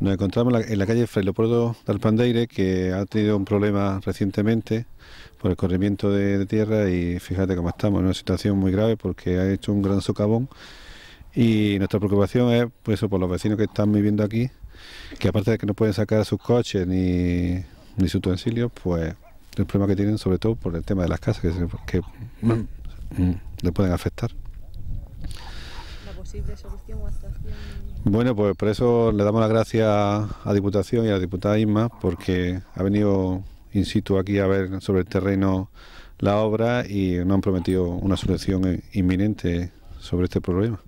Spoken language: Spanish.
Nos encontramos en la calle Fray Leopoldo de Alpandeire, que ha tenido un problema recientemente por el corrimiento de, tierra y fíjate cómo estamos, en una situación muy grave porque ha hecho un gran socavón y nuestra preocupación es por pues por los vecinos que están viviendo aquí, que aparte de que no pueden sacar sus coches ni, ni sus utensilios, pues el problema que tienen sobre todo por el tema de las casas que, mm. le pueden afectar. Bueno, pues por eso le damos las gracias a Diputación y a la diputada Isma, porque ha venido in situ aquí a ver sobre el terreno la obra y nos han prometido una solución inminente sobre este problema.